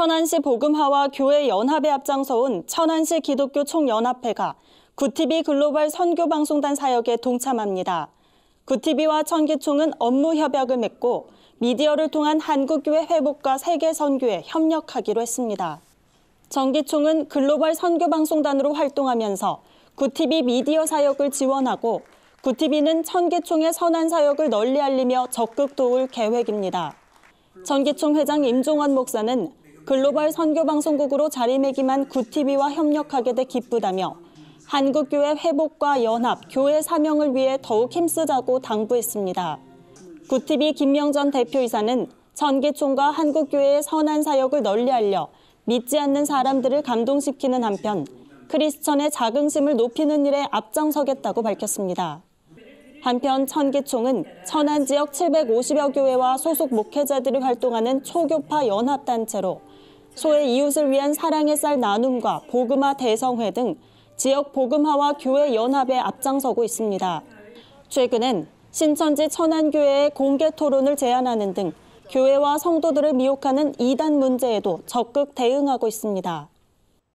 천안시 복음화와 교회 연합에 앞장서 온 천안시 기독교 총연합회가 구티비 글로벌 선교방송단 사역에 동참합니다. 구티비와 천기총은 업무 협약을 맺고 미디어를 통한 한국교회 회복과 세계 선교에 협력하기로 했습니다. 정기총은 글로벌 선교방송단으로 활동하면서 구티비 미디어 사역을 지원하고 구티비는 천기총의 선한 사역을 널리 알리며 적극 도울 계획입니다. 전기총 회장 임종원 목사는 글로벌 선교방송국으로 자리매김한 구TV와 협력하게 돼 기쁘다며 한국교회 회복과 연합, 교회 사명을 위해 더욱 힘쓰자고 당부했습니다. 구TV 김명전 대표이사는 전기총과 한국교회의 선한 사역을 널리 알려 믿지 않는 사람들을 감동시키는 한편 크리스천의 자긍심을 높이는 일에 앞장서겠다고 밝혔습니다. 한편 천기총은 천안 지역 750여 교회와 소속 목회자들이 활동하는 초교파 연합단체로 소의 이웃을 위한 사랑의 쌀 나눔과 보그마 대성회 등 지역 보금화와 교회 연합에 앞장서고 있습니다. 최근엔 신천지 천안교회의 공개 토론을 제안하는 등 교회와 성도들을 미혹하는 이단 문제에도 적극 대응하고 있습니다.